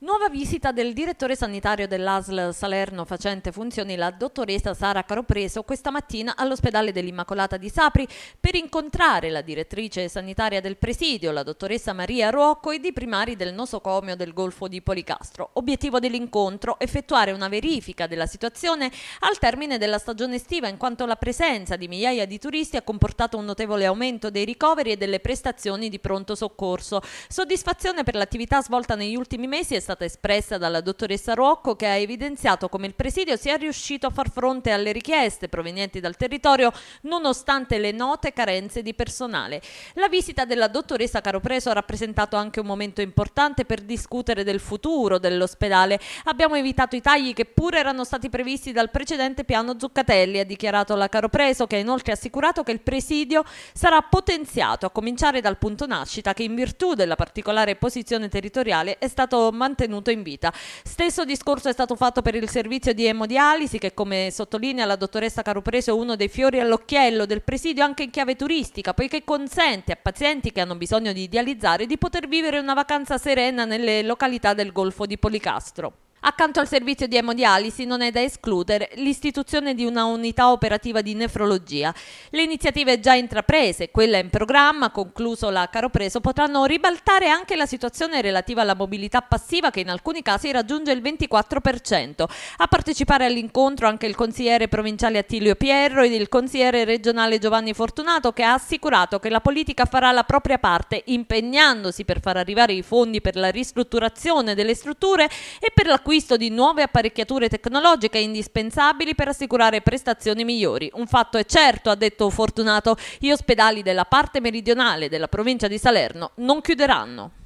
Nuova visita del direttore sanitario dell'ASL Salerno facente funzioni la dottoressa Sara Caropreso questa mattina all'ospedale dell'Immacolata di Sapri per incontrare la direttrice sanitaria del presidio, la dottoressa Maria Ruocco ed i primari del nosocomio del Golfo di Policastro. Obiettivo dell'incontro effettuare una verifica della situazione al termine della stagione estiva in quanto la presenza di migliaia di turisti ha comportato un notevole aumento dei ricoveri e delle prestazioni di pronto soccorso. Soddisfazione per l'attività svolta negli ultimi mesi è stata espressa dalla dottoressa Rocco che ha evidenziato come il presidio sia riuscito a far fronte alle richieste provenienti dal territorio nonostante le note carenze di personale. La visita della dottoressa Caropreso ha rappresentato anche un momento importante per discutere del futuro dell'ospedale. Abbiamo evitato i tagli che pure erano stati previsti dal precedente piano Zuccatelli, ha dichiarato la Caropreso che ha inoltre assicurato che il presidio sarà potenziato a cominciare dal punto nascita che in virtù della particolare posizione territoriale è stato mantenuto mantenuto in vita. Stesso discorso è stato fatto per il servizio di emodialisi che come sottolinea la dottoressa Caropreso è uno dei fiori all'occhiello del presidio anche in chiave turistica poiché consente a pazienti che hanno bisogno di idealizzare di poter vivere una vacanza serena nelle località del Golfo di Policastro. Accanto al servizio di emodialisi non è da escludere l'istituzione di una unità operativa di nefrologia. Le iniziative già intraprese, quella in programma, concluso la caro preso, potranno ribaltare anche la situazione relativa alla mobilità passiva che in alcuni casi raggiunge il 24%. A partecipare all'incontro anche il consigliere provinciale Attilio Pierro ed il consigliere regionale Giovanni Fortunato che ha assicurato che la politica farà la propria parte impegnandosi per far arrivare i fondi per la ristrutturazione delle strutture e per l'acquisto l'acquisto di nuove apparecchiature tecnologiche indispensabili per assicurare prestazioni migliori. Un fatto è certo, ha detto Fortunato, gli ospedali della parte meridionale della provincia di Salerno non chiuderanno.